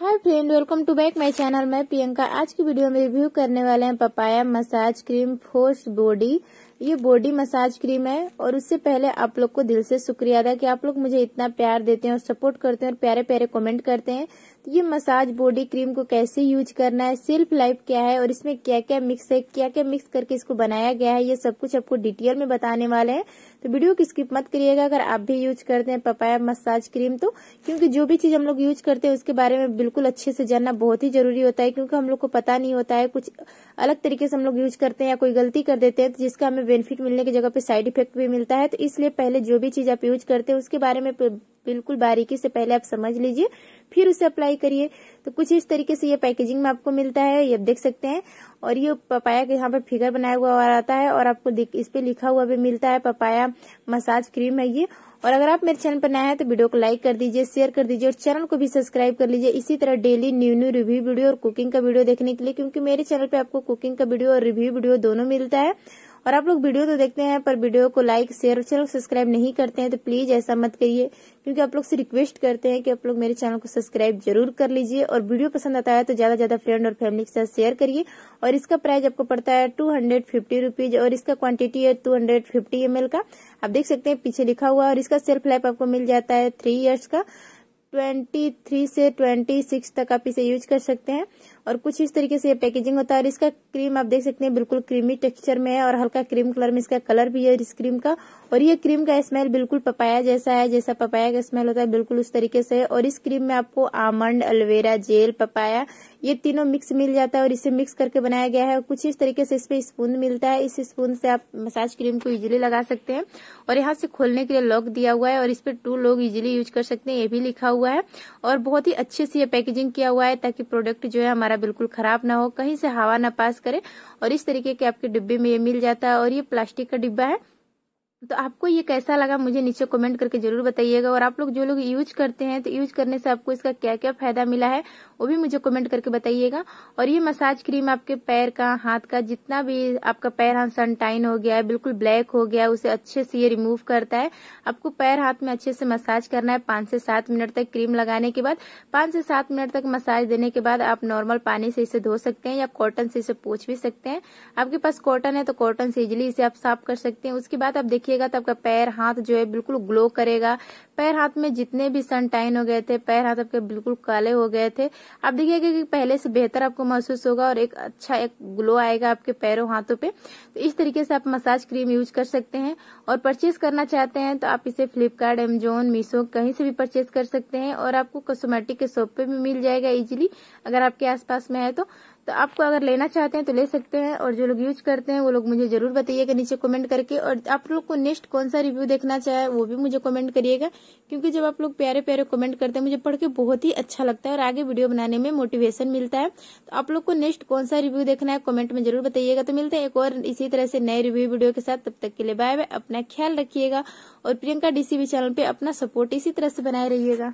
Hi, friend welcome to back my channel मैं प्रियंका आज की वीडियो में रिव्यू करने वाले हैं papaya massage cream force body ये बॉडी मसाज क्रीम है और उससे पहले आप लोग को दिल से शुक्रिया अदा कि आप लोग मुझे इतना प्यार देते हैं और सपोर्ट करते हैं और प्यारे प्यारे कमेंट करते हैं तो ये मसाज बॉडी क्रीम को कैसे यूज करना है सेल्फ लाइफ क्या है और इसमें क्या क्या मिक्स है क्या क्या मिक्स करके इसको बनाया गया है ये सब कुछ आपको डिटेल में बताने वाले हैं तो वीडियो की स्किप मत करिएगा अगर आप भी यूज करते हैं पपाया मसाज क्रीम तो क्योंकि जो भी चीज हम लोग यूज करते हैं उसके बारे में बिल्कुल अच्छे से जानना बहुत ही जरूरी होता है क्योंकि हम लोग को पता नहीं होता है कुछ अलग तरीके से हम लोग यूज करते हैं या कोई गलती कर देते हैं तो जिसका हमें बेनिफिट मिलने की जगह पे साइड इफेक्ट भी मिलता है तो इसलिए पहले जो भी चीज आप यूज करते हैं उसके बारे में बिल्कुल बारीकी से पहले आप समझ लीजिए फिर उसे अप्लाई करिए तो कुछ इस तरीके से ये पैकेजिंग में आपको मिलता है ये आप देख सकते हैं और ये पपाया के यहाँ पर फिगर बनाया हुआ आता है और आपको इस पे लिखा हुआ भी मिलता है पपाया मसाज क्रीम है ये और अगर आप मेरे चैनल पर नए है तो वीडियो को लाइक कर दीजिए शेयर कर दीजिए और चैनल को भी सब्सक्राइब कर लीजिए इसी तरह daily new new review video और कुकिंग का वीडियो देखने के लिए क्योंकि मेरे चैनल पे आपको कुकिंग का वीडियो और रिव्यू वीडियो दोनों मिलता है और आप लोग वीडियो तो देखते हैं पर वीडियो को लाइक शेयर और चैनल सब्सक्राइब नहीं करते हैं तो प्लीज ऐसा मत करिए क्योंकि आप लोग से रिक्वेस्ट करते हैं कि आप लोग मेरे चैनल को सब्सक्राइब जरूर कर लीजिए और वीडियो पसंद आता है तो ज्यादा ज्यादा फ्रेंड और फैमिली के साथ शेयर करिए और इसका प्राइस आपको पड़ता है टू हंड्रेड फिफ्टी रुपीज और इसका क्वांटिटी है two hundred fifty M L का आप देख सकते हैं पीछे लिखा हुआ और इसका सेल्फ लाइफ आपको मिल जाता है थ्री ईयर्स का 23 से 26 तक आप इसे यूज कर सकते हैं और कुछ इस तरीके से ये पैकेजिंग होता है और इसका क्रीम आप देख सकते हैं बिल्कुल क्रीमी टेक्सचर में है और हल्का क्रीम कलर में इसका कलर भी है इस क्रीम का और ये क्रीम का स्मेल बिल्कुल पपाया जैसा है जैसा पपाया का स्मेल होता है बिल्कुल उस तरीके से और इस क्रीम में आपको आमंड अलवेरा जेल पपाया ये तीनों मिक्स मिल जाता है और इसे मिक्स करके बनाया गया है कुछ इस तरीके से इस पर स्पून मिलता है इस स्पून से आप मसाज क्रीम को इजिली लगा सकते हैं और यहाँ से खोलने के लिए लॉक दिया हुआ है और इस पर टू लोग इजिली यूज कर सकते हैं ये भी लिखा हुआ है और बहुत ही अच्छे से ये पैकेजिंग किया हुआ है ताकि प्रोडक्ट जो है हमारा बिल्कुल खराब ना हो कहीं से हवा ना पास करे और इस तरीके के आपके डिब्बे में ये मिल जाता है और ये प्लास्टिक का डिब्बा है तो आपको ये कैसा लगा मुझे नीचे कमेंट करके जरूर बताइएगा और आप लोग जो लोग यूज करते हैं तो यूज करने से आपको इसका क्या क्या फायदा मिला है वो भी मुझे कमेंट करके बताइएगा और ये मसाज क्रीम आपके पैर का हाथ का जितना भी आपका पैर हाथ सनटाइन हो गया है बिल्कुल ब्लैक हो गया उसे अच्छे से ये रिमूव करता है आपको पैर हाथ में अच्छे से मसाज करना है पांच से सात मिनट तक क्रीम लगाने के बाद पांच से सात मिनट तक मसाज देने के बाद आप नॉर्मल पानी से इसे धो सकते हैं या कॉटन से इसे पोछ भी सकते हैं आपके पास कॉटन है तो कॉटन से इजिली इसे आप साफ कर सकते हैं उसके बाद आप देखिए रखिएगा तो आपका पैर हाथ जो है बिल्कुल ग्लो करेगा पैर हाथ में जितने भी सन टाइन हो गए थे पैर हाथ आपके बिल्कुल काले हो गए थे आप देखिएगा कि पहले से बेहतर आपको महसूस होगा और एक अच्छा एक ग्लो आएगा आपके पैरों हाथों पे तो इस तरीके से आप मसाज क्रीम यूज कर सकते हैं और परचेज करना चाहते हैं तो आप इसे फ्लिपकार्ट एमजोन मीशो कहीं से भी परचेज कर सकते हैं और आपको कॉस्मेटिक के शॉप पे भी मिल जाएगा इजिली अगर आपके आस में है तो तो आपको अगर लेना चाहते हैं तो ले सकते हैं और जो लोग यूज करते हैं वो लोग मुझे जरूर बताइएगा नीचे कमेंट करके और आप लोग को नेक्स्ट कौन सा रिव्यू देखना चाहे वो भी मुझे कमेंट करिएगा क्योंकि जब आप लोग प्यारे प्यारे कमेंट करते हैं मुझे पढ़ के बहुत ही अच्छा लगता है और आगे वीडियो बनाने में मोटिवेशन मिलता है तो आप लोग को नेक्स्ट कौन सा रिव्यू देखना है कॉमेंट में जरूर बताइएगा तो मिलते हैं एक और इसी तरह से नए रिव्यू वीडियो के साथ तब तक के लिए बाय बाय अपना ख्याल रखिएगा और प्रियंका डीसीबी चैनल पर अपना सपोर्ट इसी तरह से बनाए रहिएगा